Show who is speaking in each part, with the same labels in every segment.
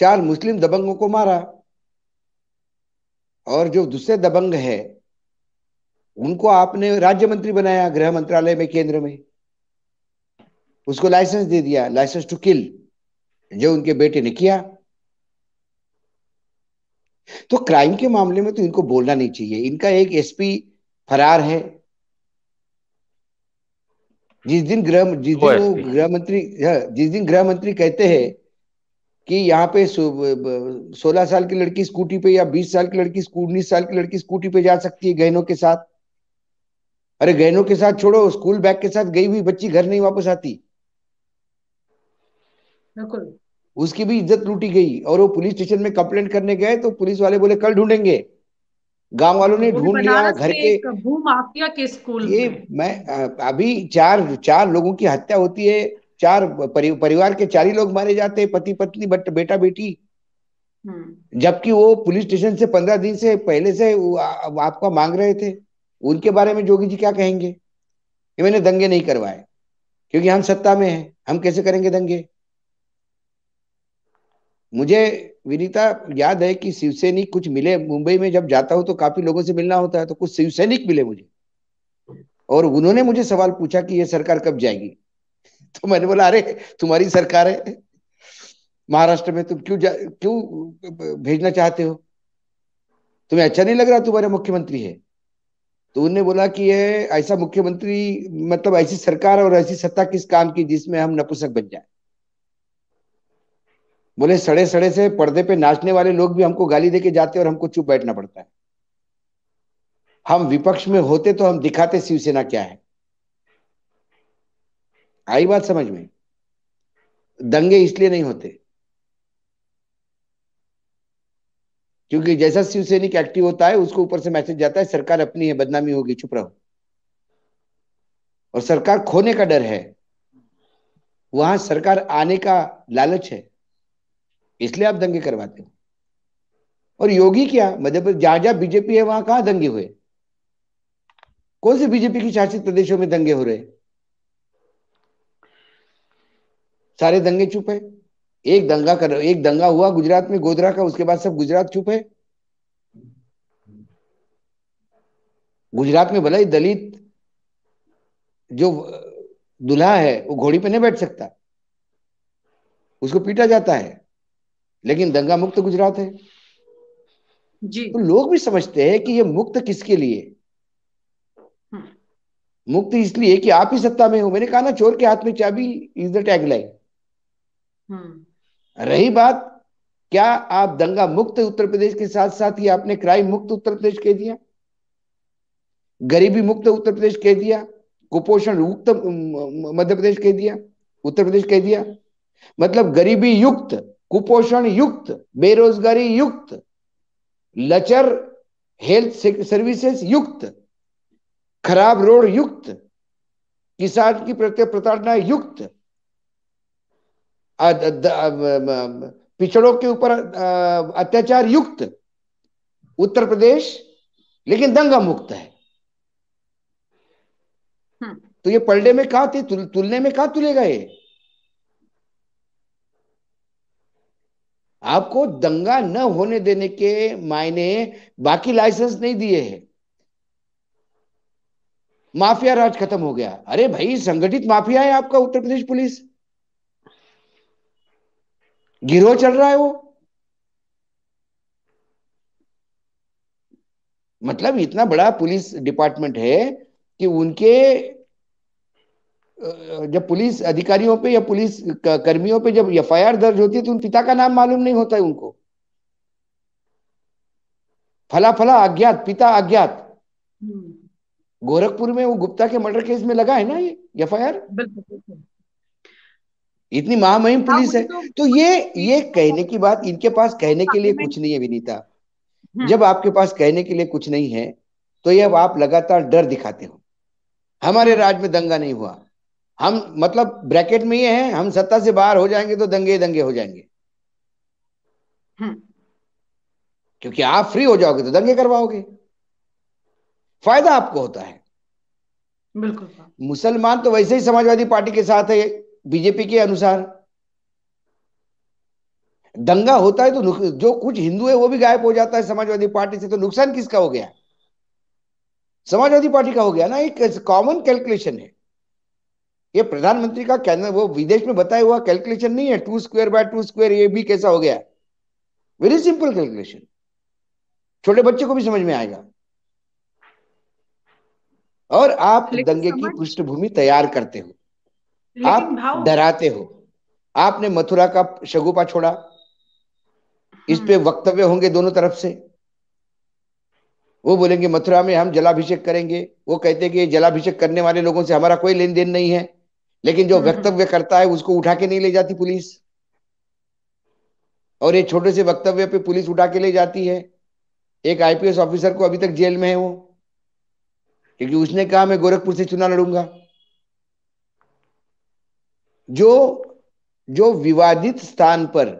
Speaker 1: चार मुस्लिम दबंगों को मारा और जो दूसरे दबंग है उनको आपने राज्य मंत्री बनाया गृह मंत्रालय में केंद्र में उसको लाइसेंस दे दिया लाइसेंस टू किल जो उनके बेटे ने किया तो क्राइम के मामले में तो इनको बोलना नहीं चाहिए इनका एक एसपी फरार है जिस दिन गृह जिस दिन गृह मंत्री हाँ, जिस दिन गृह मंत्री कहते हैं कि यहाँ पे सोलह साल की लड़की स्कूटी पे या बीस साल की लड़की उन्नीस साल की लड़की स्कूटी पे जा सकती है गहनों के साथ अरे गहनों के साथ छोड़ो स्कूल बैग के साथ गई हुई बच्ची घर नहीं वापस आती उसकी भी इज्जत लूटी गई और वो पुलिस स्टेशन में कंप्लेंट करने गए तो पुलिस वाले बोले कल ढूंढेंगे गांव वालों ने ढूंढ लिया घर के भूमाफिया के स्कूल ये मैं अभी चार चार लोगों की हत्या होती है चार परि, परिवार के चार ही लोग मारे जाते हैं पति पत्नी बट बेटा बेटी हम्म। जबकि वो पुलिस स्टेशन से पंद्रह दिन से पहले से आपका मांग रहे थे उनके बारे में जोगी जी क्या कहेंगे कि मैंने दंगे नहीं करवाए क्योंकि हम सत्ता में हैं हम कैसे करेंगे दंगे मुझे विनीता याद है कि शिवसैनिक कुछ मिले मुंबई में जब जाता हूं तो काफी लोगों से मिलना होता है तो कुछ शिवसैनिक मिले मुझे और उन्होंने मुझे सवाल पूछा कि ये सरकार कब जाएगी तो मैंने बोला अरे तुम्हारी सरकार है महाराष्ट्र में तुम क्यों क्यों भेजना चाहते हो तुम्हें अच्छा नहीं लग रहा तुम्हारे मुख्यमंत्री है तो उन्होंने बोला कि ये ऐसा मुख्यमंत्री मतलब ऐसी सरकार और ऐसी सत्ता किस काम की जिसमें हम नपुसक बन जाए बोले सड़े सड़े से पर्दे पे नाचने वाले लोग भी हमको गाली देके जाते और हमको चुप बैठना पड़ता है हम विपक्ष में होते तो हम दिखाते शिवसेना क्या है आई बात समझ में दंगे इसलिए नहीं होते क्योंकि जैसा शिवसैनिक एक्टिव होता है उसको ऊपर से मैसेज जाता है सरकार अपनी है बदनामी होगी चुप रहो और सरकार खोने का डर है वहां सरकार आने का लालच है इसलिए आप दंगे करवाते हो और योगी क्या मध्य प्रदेश जहां जहां बीजेपी है वहां कहा दंगे हुए कौन से बीजेपी की शासित प्रदेशों में दंगे हो रहे हैं सारे दंगे चुप है एक दंगा कर एक दंगा हुआ गुजरात में गोधरा का उसके बाद सब गुजरात चुप है गुजरात में भला ही दलित जो दुल्हा है वो घोड़ी पे नहीं बैठ सकता उसको पीटा जाता है लेकिन दंगा मुक्त गुजरात है जी तो लोग भी समझते हैं कि ये मुक्त किसके लिए हम्म। मुक्त इसलिए कि आप ही सत्ता में हो मैंने कहा ना चोर के हाथ में चाबी इज द टैगलाइन रही बात क्या आप दंगा मुक्त उत्तर प्रदेश के साथ साथ ही आपने क्राइम मुक्त उत्तर प्रदेश कह दिया गरीबी मुक्त उत्तर प्रदेश कह दिया कुपोषण मुक्त मध्य प्रदेश कह दिया उत्तर प्रदेश कह दिया मतलब गरीबी युक्त कुपोषण युक्त बेरोजगारी युक्त लचर हेल्थ सर्विसेज युक्त खराब रोड युक्त किसान की प्रत्येक प्रताड़ना युक्त पिछड़ों के ऊपर अत्याचार युक्त उत्तर प्रदेश लेकिन दंगा मुक्त है हम्म। तो ये पलड़े में कहा थे तुल, तुलने में कहा तुलेगा ये आपको दंगा न होने देने के मायने बाकी लाइसेंस नहीं दिए हैं माफिया राज खत्म हो गया अरे भाई संगठित माफिया है आपका उत्तर प्रदेश पुलिस गिरोह चल रहा है वो मतलब इतना बड़ा पुलिस डिपार्टमेंट है कि उनके जब पुलिस अधिकारियों पे या पुलिस कर्मियों पे जब एफ दर्ज होती है तो उन पिता का नाम मालूम नहीं होता है उनको फला फला अज्ञात पिता अज्ञात हम्म। गोरखपुर में वो गुप्ता के मर्डर केस में लगा है ना ये एफ आई आर इतनी महामहिम हाँ, पुलिस है तो ये ये कहने की बात इनके पास कहने के लिए हाँ, कुछ नहीं है विनीता हाँ। जब आपके पास कहने के लिए कुछ नहीं है तो ये आप लगातार डर दिखाते हो हमारे राज्य में दंगा नहीं हुआ हम मतलब ब्रैकेट में ये है हम सत्ता से बाहर हो जाएंगे तो दंगे दंगे हो जाएंगे क्योंकि आप फ्री हो जाओगे तो दंगे करवाओगे फायदा आपको होता है बिल्कुल मुसलमान तो वैसे ही समाजवादी पार्टी के साथ है बीजेपी के अनुसार दंगा होता है तो जो कुछ हिंदू है वो भी गायब हो जाता है समाजवादी पार्टी से तो नुकसान किसका हो गया समाजवादी पार्टी का हो गया ना एक कॉमन कैलकुलेशन है ये प्रधानमंत्री का कहना वो विदेश में बताया हुआ कैलकुलेशन नहीं है two square by two square ये भी कैसा हो गया वेरी सिंपल कैलकुलेशन छोटे बच्चे को भी समझ में आएगा और आप दंगे की पृष्ठभूमि तैयार करते हो आप डराते हो आपने मथुरा का शगुपा छोड़ा इस पे हम्म। वक्तव्य होंगे दोनों तरफ से वो बोलेंगे मथुरा में हम जलाभिषेक करेंगे वो कहते हैं कि जलाभिषेक करने वाले लोगों से हमारा कोई लेन देन नहीं है लेकिन जो हम्म। वक्तव्य करता है उसको उठा के नहीं ले जाती पुलिस और ये छोटे से वक्तव्य पे पुलिस उठा के ले जाती है एक आईपीएस ऑफिसर को अभी तक जेल में है वो क्योंकि उसने कहा मैं गोरखपुर से चुनाव लड़ूंगा जो जो विवादित स्थान पर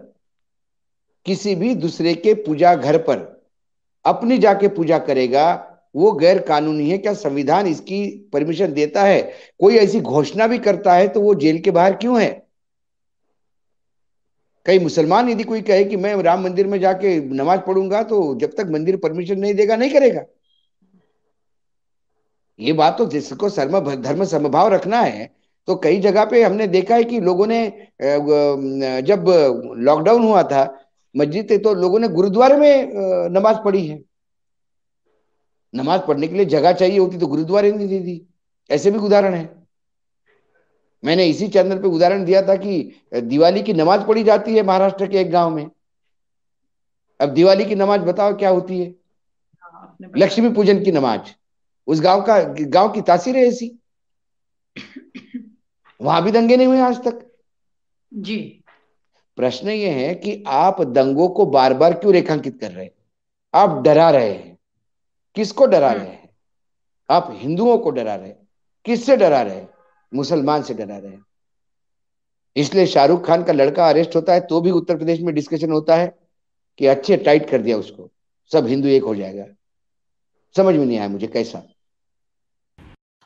Speaker 1: किसी भी दूसरे के पूजा घर पर अपनी जाके पूजा करेगा वो गैर कानूनी है क्या संविधान इसकी परमिशन देता है कोई ऐसी घोषणा भी करता है तो वो जेल के बाहर क्यों है कई मुसलमान यदि कोई कहे कि मैं राम मंदिर में जाके नमाज पढ़ूंगा तो जब तक मंदिर परमिशन नहीं देगा नहीं करेगा ये बात तो जिसको धर्म समभाव रखना है तो कई जगह पे हमने देखा है कि लोगों ने जब लॉकडाउन हुआ था मस्जिद तो लोगों ने गुरुद्वारे में नमाज पढ़ी है नमाज पढ़ने के लिए जगह चाहिए होती तो गुरुद्वारे नहीं दी थी ऐसे भी उदाहरण है मैंने इसी चैनल पे उदाहरण दिया था कि दिवाली की नमाज पढ़ी जाती है महाराष्ट्र के एक गांव में अब दिवाली की नमाज बताओ क्या होती है लक्ष्मी पूजन की नमाज उस गांव का गांव की तासीर है ऐसी वहां भी दंगे नहीं हुए आज तक जी प्रश्न ये है कि आप दंगों को बार बार क्यों रेखांकित कर रहे हैं आप डरा रहे हैं किसको डरा हम्म। रहे हैं आप हिंदुओं को डरा रहे किससे डरा रहे मुसलमान से डरा रहे इसलिए शाहरुख खान का लड़का अरेस्ट होता है तो भी उत्तर प्रदेश में डिस्कशन होता है कि अच्छे टाइट कर दिया उसको सब हिंदू एक हो जाएगा समझ में नहीं आया मुझे कैसा